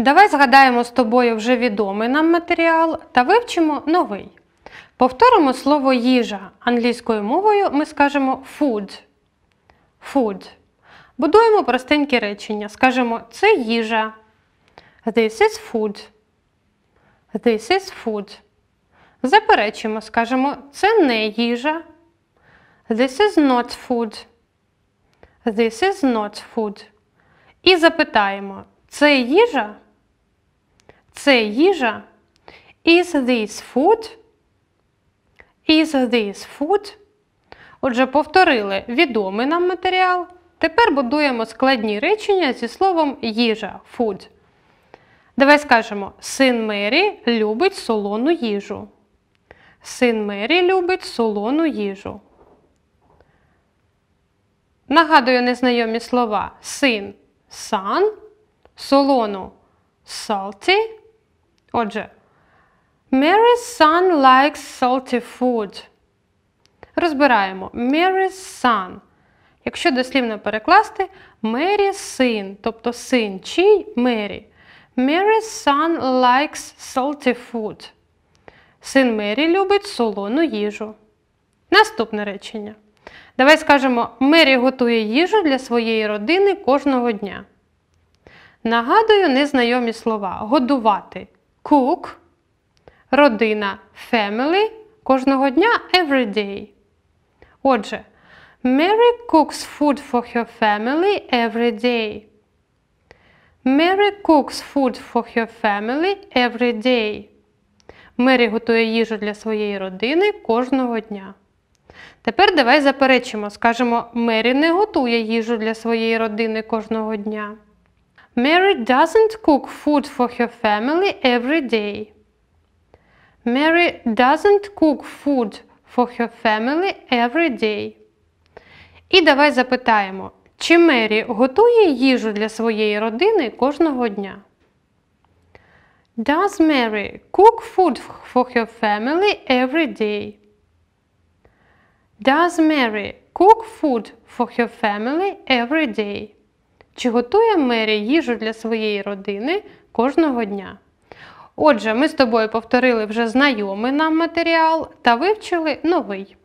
Давай згадаємо з тобою вже відомий нам матеріал та вивчимо новий. Повторимо слово їжа. Англійською мовою ми скажемо food. Food. Будуємо простенькі речення. Скажемо це їжа. This is food. This is food. Заперечимо, скажемо це не їжа. This is not food. This is not food. І запитаємо це їжа. Це їжа. Is this food? Is this food? Отже, повторили відомий нам матеріал. Тепер будуємо складні речення зі словом їжа food. Давай скажемо: син Мері любить солону їжу. Син Мері любить солону їжу. Нагадую незнайомі слова син сан, солону salty, Отже, Mary's son likes salty food. Розбираємо Mary's son. Якщо дослівно перекласти, Мері син, тобто син чий Мері. Mary's son likes salty food. Син Мері любить солону їжу. Наступне речення. Давай скажемо, Мері готує їжу для своєї родини кожного дня. Нагадую незнайомі слова годувати cook, родина family кожного дня every day. Отже, Mary cooks food for her family every day. Mary cooks food for her family every day. Мері готує їжу для своєї родини кожного дня. Тепер давай заперечимо, скажемо, Мері не готує їжу для своєї родини кожного дня. Mary doesn't cook food for her family every day. Mary doesn't cook food for her family every day. І давай запитаємо, чи Мері готує їжу для своєї родини кожного дня? Does Mary cook food for her family every day? Does Mary cook food for her family every day? Чи готує Мері їжу для своєї родини кожного дня? Отже, ми з тобою повторили вже знайомий нам матеріал та вивчили новий.